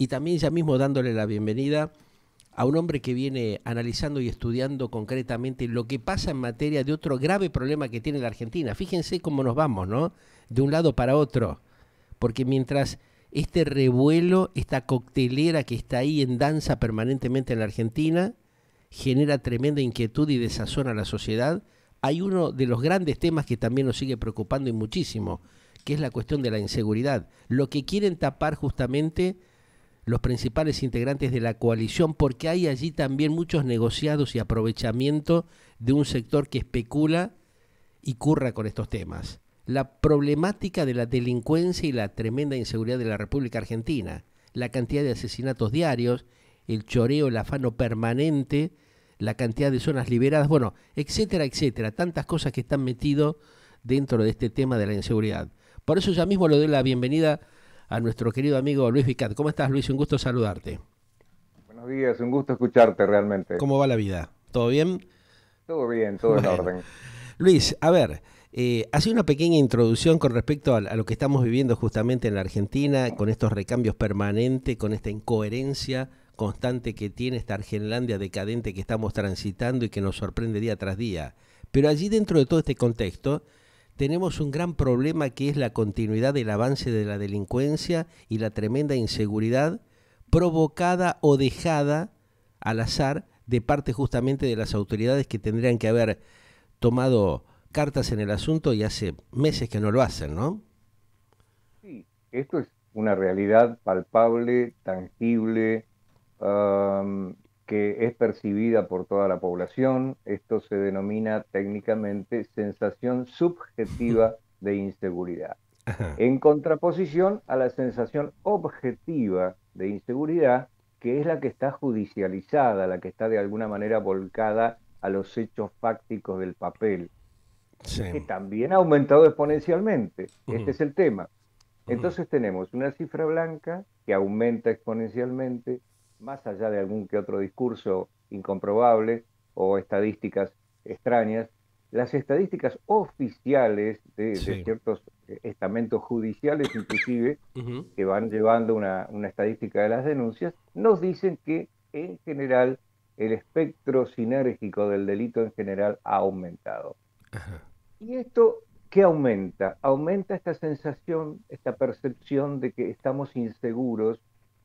y también ya mismo dándole la bienvenida a un hombre que viene analizando y estudiando concretamente lo que pasa en materia de otro grave problema que tiene la Argentina. Fíjense cómo nos vamos, ¿no? De un lado para otro. Porque mientras este revuelo, esta coctelera que está ahí en danza permanentemente en la Argentina, genera tremenda inquietud y desazón a la sociedad, hay uno de los grandes temas que también nos sigue preocupando y muchísimo, que es la cuestión de la inseguridad. Lo que quieren tapar justamente los principales integrantes de la coalición, porque hay allí también muchos negociados y aprovechamiento de un sector que especula y curra con estos temas. La problemática de la delincuencia y la tremenda inseguridad de la República Argentina, la cantidad de asesinatos diarios, el choreo, el afano permanente, la cantidad de zonas liberadas, bueno, etcétera, etcétera, tantas cosas que están metidas dentro de este tema de la inseguridad. Por eso ya mismo le doy la bienvenida a nuestro querido amigo Luis Vicat. ¿Cómo estás, Luis? Un gusto saludarte. Buenos días, un gusto escucharte realmente. ¿Cómo va la vida? ¿Todo bien? Todo bien, todo en orden. Luis, a ver, eh, hace una pequeña introducción con respecto a, a, lo que estamos viviendo justamente en la Argentina, con estos recambios permanentes, con esta incoherencia constante que tiene esta Argenlandia decadente que estamos transitando y que nos sorprende día tras día. Pero allí dentro de todo este contexto tenemos un gran problema que es la continuidad del avance de la delincuencia y la tremenda inseguridad provocada o dejada al azar de parte justamente de las autoridades que tendrían que haber tomado cartas en el asunto y hace meses que no lo hacen, ¿no? Sí, esto es una realidad palpable, tangible, que es percibida por toda la población. Esto se denomina técnicamente sensación subjetiva de inseguridad. En contraposición a la sensación objetiva de inseguridad, que es la que está judicializada, la que está de alguna manera volcada a los hechos fácticos del papel, que también ha aumentado exponencialmente. Este es el tema. Entonces tenemos una cifra blanca que aumenta exponencialmente, más allá de algún que otro discurso incomprobable o estadísticas extrañas, las estadísticas oficiales de, ciertos eh, estamentos judiciales inclusive, que van llevando una, una estadística de las denuncias, nos dicen que en general el espectro sinérgico del delito en general ha aumentado. ¿Y esto qué aumenta? Aumenta esta sensación, esta percepción de que estamos inseguros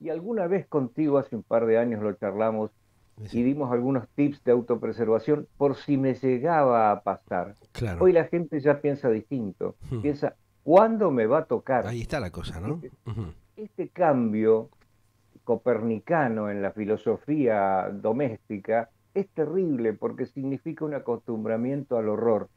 y alguna vez contigo hace un par de años lo charlamos y dimos algunos tips de autopreservación por si me llegaba a pasar. Hoy la gente ya piensa distinto, hmm. piensa, ¿cuándo me va a tocar? Ahí está la cosa, ¿no? Este, este cambio copernicano en la filosofía doméstica es terrible porque significa un acostumbramiento al horror,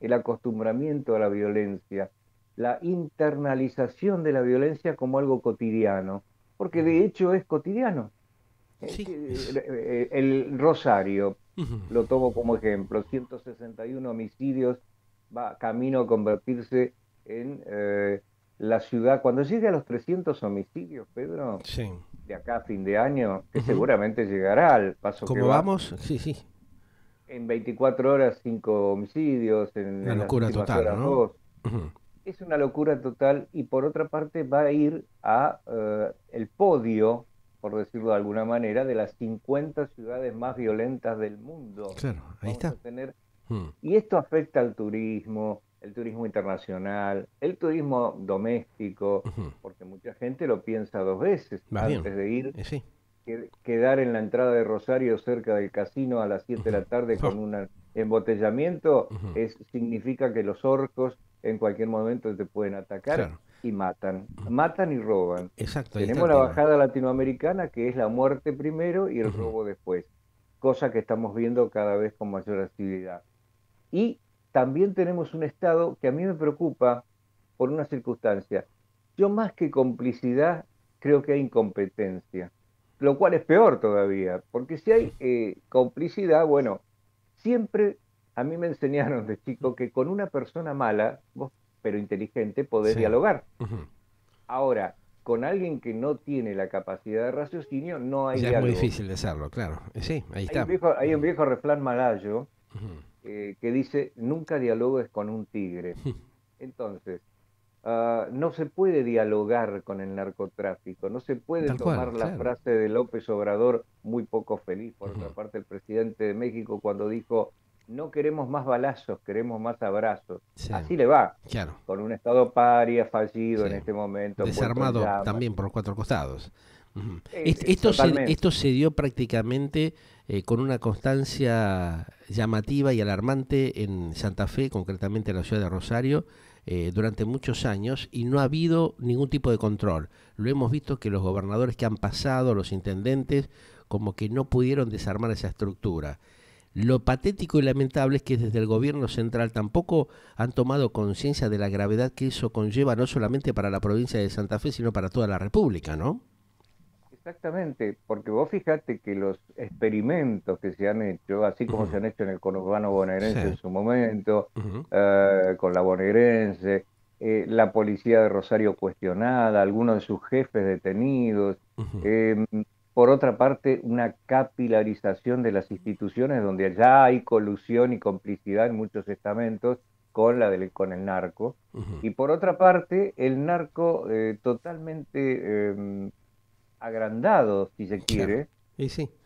el acostumbramiento a la violencia, la internalización de la violencia como algo cotidiano porque de hecho es cotidiano. Eh, eh, eh, el, Rosario, lo tomo como ejemplo, 161 homicidios, va camino a convertirse en la ciudad. Cuando llegue a los 300 homicidios, Pedro, de acá a fin de año, seguramente llegará al paso que vamos, sí, sí. En 24 horas, 5 homicidios. En, la locura total, ¿no? es una locura total y por otra parte va a ir a eh, el podio, por decirlo de alguna manera, de las 50 ciudades más violentas del mundo. Claro, ahí está. Hmm. Y esto afecta al turismo, el turismo internacional, el turismo doméstico, porque mucha gente lo piensa dos veces antes de ir. Eh, quedar en la entrada de Rosario cerca del casino a las 7 de la tarde con un embotellamiento es, significa que los orcos en cualquier momento te pueden atacar y matan. Matan y roban. Exacto. Tenemos la bajada latinoamericana que es la muerte primero y el robo después, cosa que estamos viendo cada vez con mayor actividad. Y también tenemos un Estado que a mí me preocupa por una circunstancia. Yo más que complicidad creo que hay incompetencia, lo cual es peor todavía, porque si hay eh, complicidad, bueno, siempre a mí me enseñaron de chico que con una persona mala, vos, pero inteligente, podés dialogar. Ahora, con alguien que no tiene la capacidad de raciocinio, no hay ya diálogo. Es muy difícil de hacerlo, claro. Sí, ahí está. Hay un viejo, reflán malayo eh, que dice, nunca dialogues con un tigre. Entonces, ah, no se puede dialogar con el narcotráfico, no se puede tomar la frase de López Obrador, muy poco feliz, por otra parte, el presidente de México cuando dijo, no queremos más balazos, queremos más abrazos. Así le va. Con un Estado paria, fallido en este momento. Desarmado también por los cuatro costados. esto, se, dio prácticamente eh, con una constancia llamativa y alarmante en Santa Fe, concretamente en la ciudad de Rosario, eh, durante muchos años y no ha habido ningún tipo de control. Lo hemos visto que los gobernadores que han pasado, los intendentes, como que no pudieron desarmar esa estructura. Lo patético y lamentable es que desde el gobierno central tampoco han tomado conciencia de la gravedad que eso conlleva no solamente para la provincia de Santa Fe, sino para toda la República, ¿no? Exactamente, porque vos fijate que los experimentos que se han hecho, así como se han hecho en el conurbano bonaerense en su momento, eh, con la bonaerense, eh, la policía de Rosario cuestionada, algunos de sus jefes detenidos, por otra parte, una capilarización de las instituciones donde ya hay colusión y complicidad en muchos estamentos con, el narco. Y por otra parte, el narco eh, totalmente em, agrandado, si se quiere,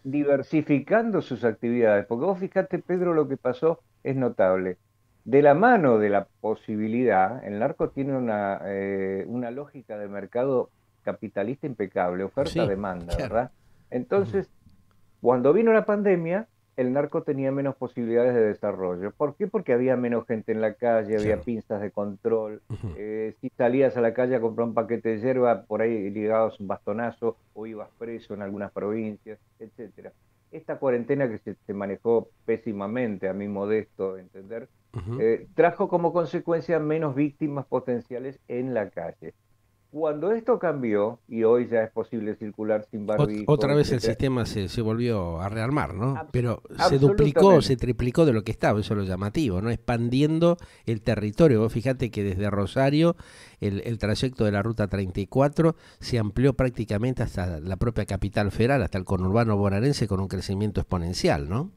diversificando sus actividades. Porque vos fijate, Pedro, lo que pasó es notable. De la mano de la posibilidad, el narco tiene una, eh, una lógica de mercado capitalista impecable, oferta-demanda, ¿verdad? Entonces, cuando vino la pandemia, el narco tenía menos posibilidades de desarrollo. ¿Por qué? Porque había menos gente en la calle, había pinzas de control. Eh, si salías a la calle a comprar un paquete de hierba, por ahí ligabas un bastonazo o ibas preso en algunas provincias, etcétera. Esta cuarentena que se, manejó pésimamente, a mi modesto entender, eh, trajo como consecuencia menos víctimas potenciales en la calle. Cuando esto cambió, y hoy ya es posible circular sin barbijo... Otra vez el sistema se, volvió a rearmar, ¿no? Pero se duplicó, se triplicó de lo que estaba, eso es lo llamativo, ¿no? Expandiendo el territorio. Vos fíjate que desde Rosario el, el trayecto de la Ruta 34 se amplió prácticamente hasta la propia capital federal, hasta el conurbano bonaerense, con un crecimiento exponencial, ¿no?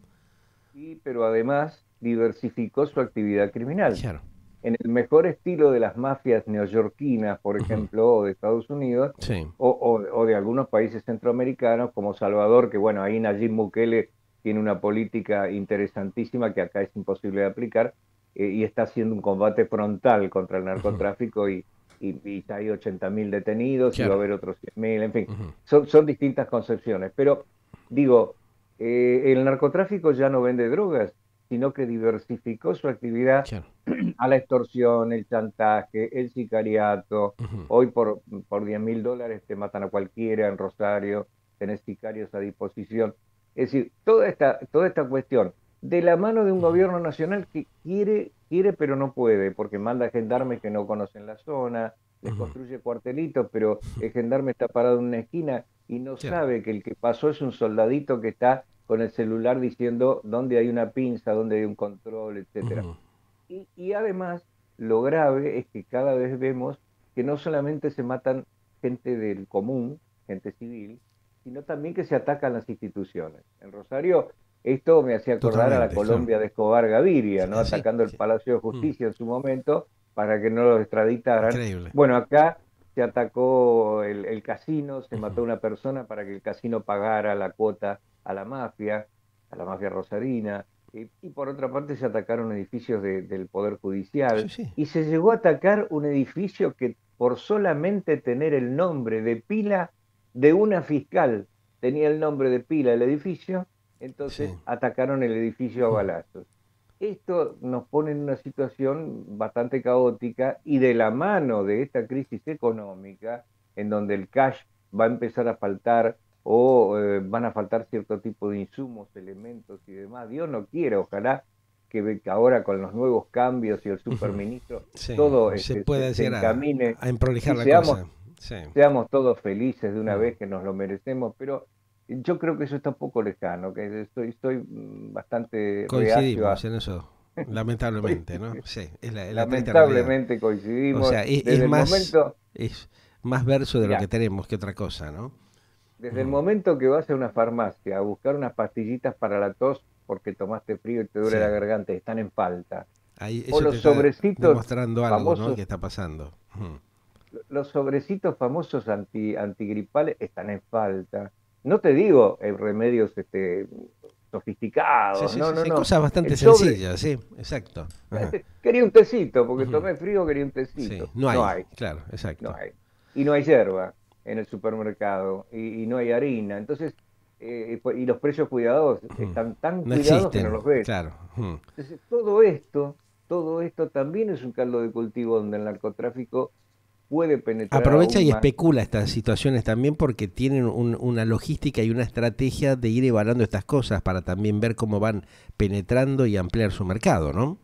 Sí, pero además diversificó su actividad criminal. Claro en el mejor estilo de las mafias neoyorquinas, por ejemplo, o de Estados Unidos, o, de algunos países centroamericanos, como Salvador, que bueno, ahí Nayib Mukele tiene una política interesantísima que acá es imposible de aplicar, eh, y está haciendo un combate frontal contra el narcotráfico y, y, y, hay 80.000 detenidos y va a haber otros 100.000, en fin, son, distintas concepciones, pero digo, eh, el narcotráfico ya no vende drogas, sino que diversificó su actividad a la extorsión, el chantaje, el sicariato. Hoy por, por 10 mil dólares te matan a cualquiera en Rosario, tenés sicarios a disposición. Es decir, toda esta, toda esta cuestión de la mano de un gobierno nacional que quiere, quiere pero no puede, porque manda gendarmes que no conocen la zona, les construye cuartelitos, pero el gendarme está parado en una esquina y no sabe que el que pasó es un soldadito que está con el celular diciendo dónde hay una pinza, dónde hay un control, etc. y, además, lo grave es que cada vez vemos que no solamente se matan gente del común, gente civil, sino también que se atacan las instituciones. En Rosario, esto me hacía acordar a la Colombia de Escobar Gaviria, ¿no? Atacando el Palacio de Justicia mm. en su momento para que no los extraditaran. Bueno, acá se atacó el, casino, se mató una persona para que el casino pagara la cuota a la mafia, a la mafia rosarina, y por otra parte se atacaron edificios del Poder Judicial y se llegó a atacar un edificio que por solamente tener el nombre de pila de una fiscal, tenía el nombre de pila el edificio, entonces atacaron el edificio a balazos. Esto nos pone en una situación bastante caótica y de la mano de esta crisis económica, en donde el cash va a empezar a faltar, o eh, van a faltar cierto tipo de insumos, elementos y demás. Dios no quiere, ojalá que ahora con los nuevos cambios y el superministro todo se, este, pueda encamine a, emprolijar la seamos, cosa. Seamos todos felices de una mm. vez que nos lo merecemos, pero yo creo que eso está un poco lejano, que estoy, estoy mm, bastante Coincidimos en eso, lamentablemente, ¿no? Sí, es la, lamentablemente coincidimos. O sea, es, más, verso de lo que tenemos que otra cosa, ¿no? Desde el momento que vas a una farmacia a buscar unas pastillitas para la tos porque tomaste frío y te duele la garganta están en falta. Ahí, o los sobrecitos mostrando algo que está pasando. Mm. Los sobrecitos famosos anti, antigripales están en falta. No te digo eh, remedios este, sofisticados. no, no, Cosas bastante sencillas, sí, exacto. Este, quería un tecito, porque tomé frío, quería un tecito. no, hay, Claro, exacto. No hay. Y no hay hierba en el supermercado y, no hay harina. Entonces, eh, pues, y los precios cuidados hmm. están tan cuidados que no los ves. Hmm. todo esto, todo esto también es un caldo de cultivo donde el narcotráfico puede penetrar. Aprovecha y especula estas situaciones también porque tienen una logística y una estrategia de ir evaluando estas cosas para también ver cómo van penetrando y ampliar su mercado, ¿no?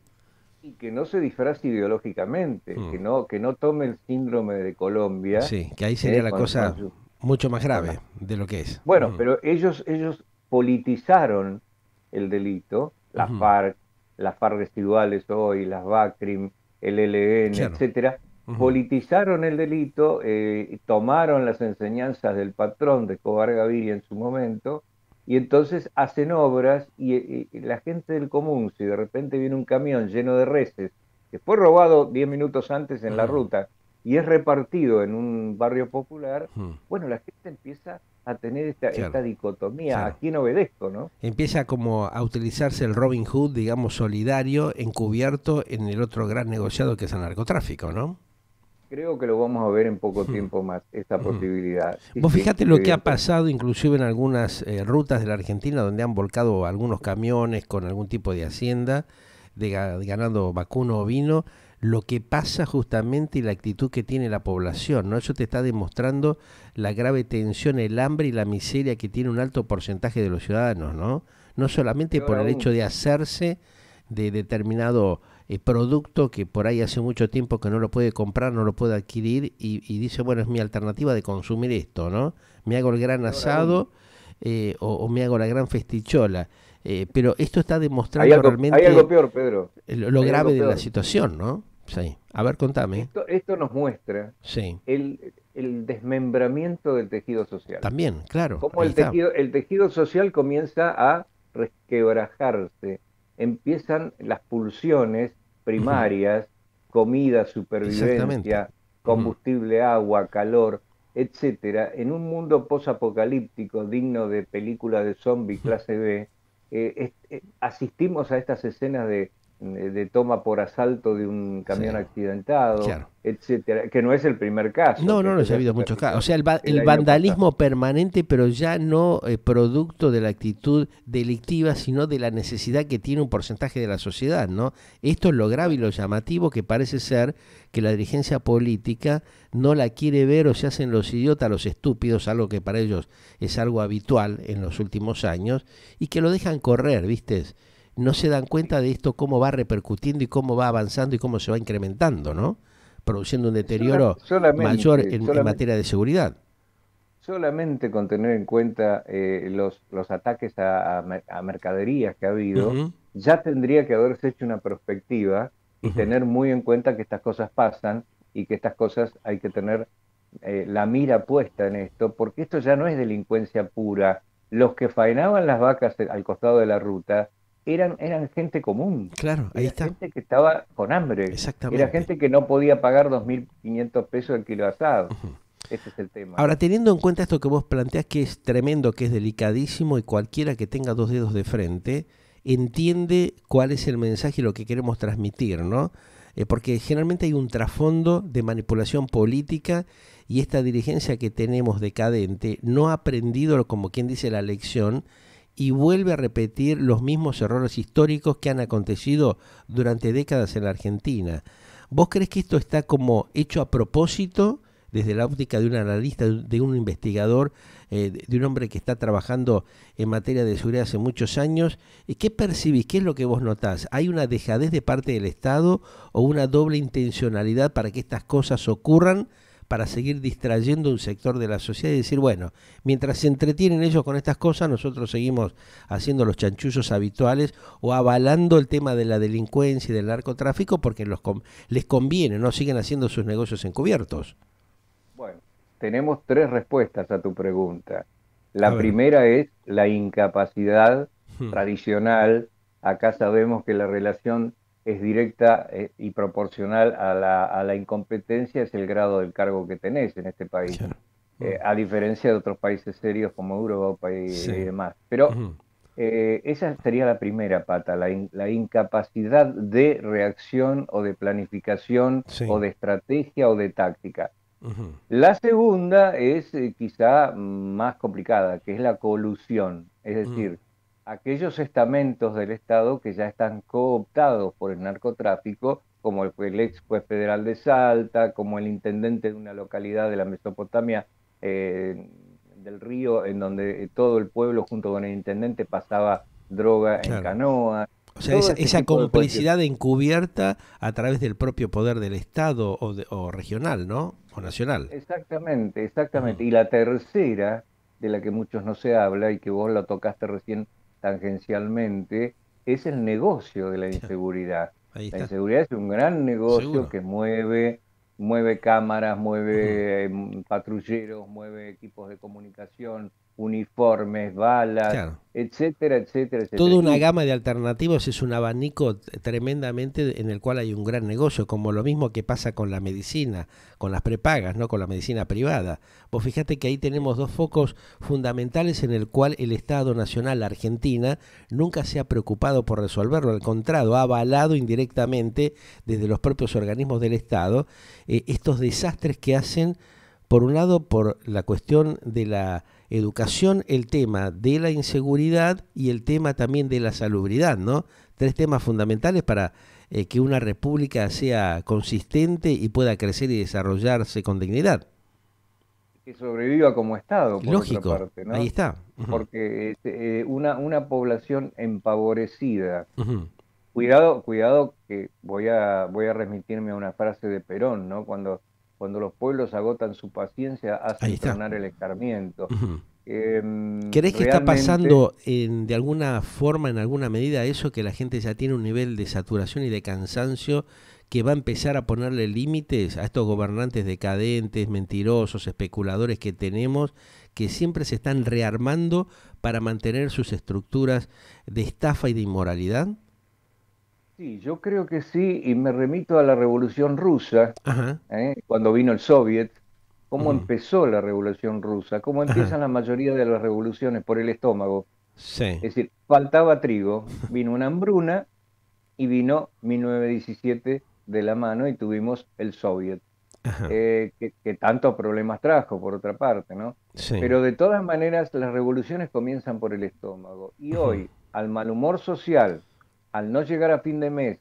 y que no se disfrace ideológicamente, hmm. que no que no tome el síndrome de Colombia. Sí, que ahí sería eh, la cosa mucho más grave de lo que es. Bueno, hmm. pero ellos ellos politizaron el delito, las hmm. FARC, las FARC residuales hoy, las BACRIM, el e LN, etcétera, politizaron el delito, eh, tomaron las enseñanzas del patrón de Cobar Gaviria en su momento y entonces hacen obras y, la gente del común, si de repente viene un camión lleno de reses, que fue robado 10 minutos antes en la ruta y es repartido en un barrio popular, hmm. bueno, la gente empieza a tener esta, dicotomía, ¿a quién obedezco? ¿no? Empieza como a utilizarse el Robin Hood, digamos, solidario, encubierto en el otro gran negociado que es el narcotráfico, ¿no? Creo que lo vamos a ver en poco hmm. tiempo más, esta hmm. posibilidad. Vos fíjate lo que ha pasado inclusive en algunas eh, rutas de la Argentina donde han volcado algunos camiones con algún tipo de hacienda, ganando vacuno o vino, lo que pasa justamente y la actitud que tiene la población, ¿no? Eso te está demostrando la grave tensión, el hambre y la miseria que tiene un alto porcentaje de los ciudadanos, ¿no? No solamente por el hecho de hacerse de determinado eh, producto que por ahí hace mucho tiempo que no lo puede comprar, no lo puede adquirir y, dice, bueno, es mi alternativa de consumir esto, ¿no? Me hago el gran asado eh, o, me hago la gran festichola. Eh, pero esto está demostrando realmente... Hay algo peor, Pedro. Lo, grave de la situación, ¿no? Sí. A ver, contame. Esto, nos muestra sí. el, desmembramiento del tejido social. También, claro. como el tejido, el tejido social comienza a resquebrajarse empiezan las pulsiones primarias, comida, supervivencia, combustible, agua, calor, etcétera, en un mundo posapocalíptico digno de película de zombie clase B, eh, eh, asistimos a estas escenas de eh, de toma por asalto de un camión accidentado, etcétera, que no es el primer caso. No, no, no, ya ha habido muchos casos. O sea, el, vandalismo permanente, pero ya no eh, producto de la actitud delictiva, sino de la necesidad que tiene un porcentaje de la sociedad, ¿no? Esto es lo grave y lo llamativo que parece ser que la dirigencia política no la quiere ver o se hacen los idiotas, los estúpidos, algo que para ellos es algo habitual en los últimos años, y que lo dejan correr, ¿viste? no se dan cuenta de esto, cómo va repercutiendo y cómo va avanzando y cómo se va incrementando, ¿no? Produciendo un deterioro mayor en, materia de seguridad. Solamente con tener en cuenta eh, los, los ataques a, mercaderías que ha habido, ya tendría que haberse hecho una perspectiva y tener muy en cuenta que estas cosas pasan y que estas cosas hay que tener eh, la mira puesta en esto, porque esto ya no es delincuencia pura. Los que faenaban las vacas al costado de la ruta eran, eran gente común. Claro, ahí era Gente que estaba con hambre. Exactamente. Era gente que no podía pagar 2.500 pesos el kilo asado. Ese es el tema. Ahora, teniendo en cuenta esto que vos planteas que es tremendo, que es delicadísimo, y cualquiera que tenga dos dedos de frente entiende cuál es el mensaje y lo que queremos transmitir, ¿no? Eh, porque generalmente hay un trasfondo de manipulación política y esta dirigencia que tenemos decadente no ha aprendido, como quien dice, la lección y vuelve a repetir los mismos errores históricos que han acontecido durante décadas en la Argentina. ¿Vos crees que esto está como hecho a propósito desde la óptica de un analista, de un investigador, eh, de un hombre que está trabajando en materia de seguridad hace muchos años? ¿Y ¿Qué percibís? ¿Qué es lo que vos notás? ¿Hay una dejadez de parte del Estado o una doble intencionalidad para que estas cosas ocurran? para seguir distrayendo un sector de la sociedad y decir, bueno, mientras se entretienen ellos con estas cosas, nosotros seguimos haciendo los chanchullos habituales o avalando el tema de la delincuencia y del narcotráfico porque les conviene, no siguen haciendo sus negocios encubiertos. Bueno, tenemos tres respuestas a tu pregunta. La primera es la incapacidad hmm. tradicional. Acá sabemos que la relación es directa eh, y proporcional a la, a la incompetencia es el grado del cargo que tenés en este país. Eh, mm. a diferencia de otros países serios como Europa y, demás. Pero eh, esa sería la primera pata, la, incapacidad de reacción o de planificación o de estrategia o de táctica. La segunda es quizá más complicada, que es la colusión, es mm. decir, aquellos estamentos del Estado que ya están cooptados por el narcotráfico, como el, ex juez federal de Salta, como el intendente de una localidad de la Mesopotamia eh, del río, en donde eh, todo el pueblo junto con el intendente pasaba droga en canoa. O sea, esa, este complicidad encubierta a través del propio poder del Estado o, regional, ¿no? O nacional. Exactamente, exactamente. Y la tercera, de la que muchos no se habla y que vos la tocaste recién tangencialmente, es el negocio de la inseguridad. La inseguridad es un gran negocio que mueve, mueve cámaras, mueve em, patrulleros, mueve equipos de comunicación, uniformes, balas, etcétera, etcétera, etcétera. Toda una gama de alternativas es un abanico tremendamente en el cual hay un gran negocio, como lo mismo que pasa con la medicina, con las prepagas, no con la medicina privada. Vos fijate que ahí tenemos dos focos fundamentales en el cual el Estado Nacional Argentina nunca se ha preocupado por resolverlo, al contrario, ha avalado indirectamente desde los propios organismos del Estado eh, estos desastres que hacen por un lado por la cuestión de la educación, el tema de la inseguridad y el tema también de la salubridad, ¿no? Tres temas fundamentales para eh, que una república sea consistente y pueda crecer y desarrollarse con dignidad. Que sobreviva como Estado, por Lógico, parte, ¿no? Ahí está. Porque este, eh, una, una población empavorecida. Cuidado, cuidado que voy a, voy a remitirme a una frase de Perón, ¿no? Cuando cuando los pueblos agotan su paciencia, hacen tronar el escarmiento. Em, ¿Crees que está pasando de alguna forma, en alguna medida, eso que la gente ya tiene un nivel de saturación y de cansancio que va a empezar a ponerle límites a estos gobernantes decadentes, mentirosos, especuladores que tenemos, que siempre se están rearmando para mantener sus estructuras de estafa y de inmoralidad? Sí, yo creo que sí, y me remito a la Revolución Rusa, ¿eh? cuando vino el Soviet, cómo empezó la Revolución Rusa, cómo empiezan la mayoría de las revoluciones por el estómago. Es decir, faltaba trigo, vino una hambruna y vino 1917 de la mano y tuvimos el Soviet, eh, que, tantos problemas trajo, por otra parte, ¿no? Pero de todas maneras, las revoluciones comienzan por el estómago. Y hoy, al mal humor social, al no llegar a fin de mes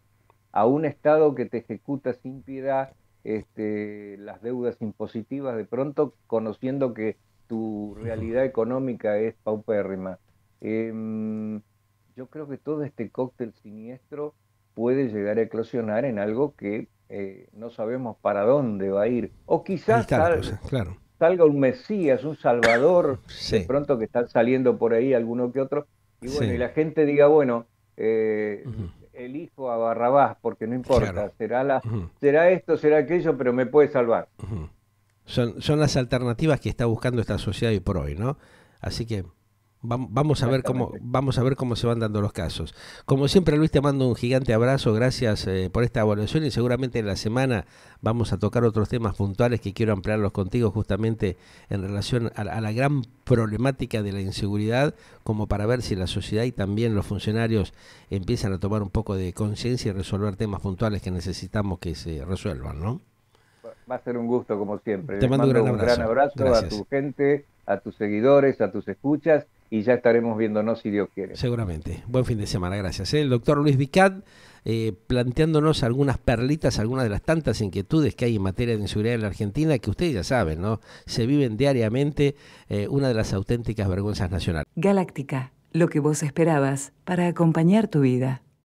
a un Estado que te ejecuta sin piedad este, las deudas impositivas, de pronto conociendo que tu realidad económica es paupérrima. Em, yo creo que todo este cóctel siniestro puede llegar a eclosionar en algo que eh, no sabemos para dónde va a ir. O quizás salga un Mesías, un Salvador, de pronto que están saliendo por ahí alguno que otro, y bueno, y la gente diga, bueno, eh, elijo a Barrabás porque no importa, será, será esto, será aquello, pero me puede salvar. son, son las alternativas que está buscando esta sociedad hoy por hoy, ¿no? Así que Vamos a, ver cómo, vamos a ver cómo se van dando los casos. Como siempre, Luis, te mando un gigante abrazo. Gracias eh, por esta evaluación y seguramente en la semana vamos a tocar otros temas puntuales que quiero ampliarlos contigo justamente en relación a, la gran problemática de la inseguridad, como para ver si la sociedad y también los funcionarios empiezan a tomar un poco de conciencia y resolver temas puntuales que necesitamos que se resuelvan, ¿no? Va a ser un gusto, como siempre. Te mando, abrazo, un gran abrazo a tu gente, a tus seguidores, a tus escuchas y ya estaremos viéndonos si Dios quiere. Seguramente. Buen fin de semana, gracias. ¿eh? El doctor Luis Vicat eh, planteándonos algunas perlitas, algunas de las tantas inquietudes que hay en materia de inseguridad en la Argentina, que ustedes ya saben, ¿no? Se viven diariamente eh, una de las auténticas vergüenzas nacionales. Galáctica, lo que vos esperabas para acompañar tu vida.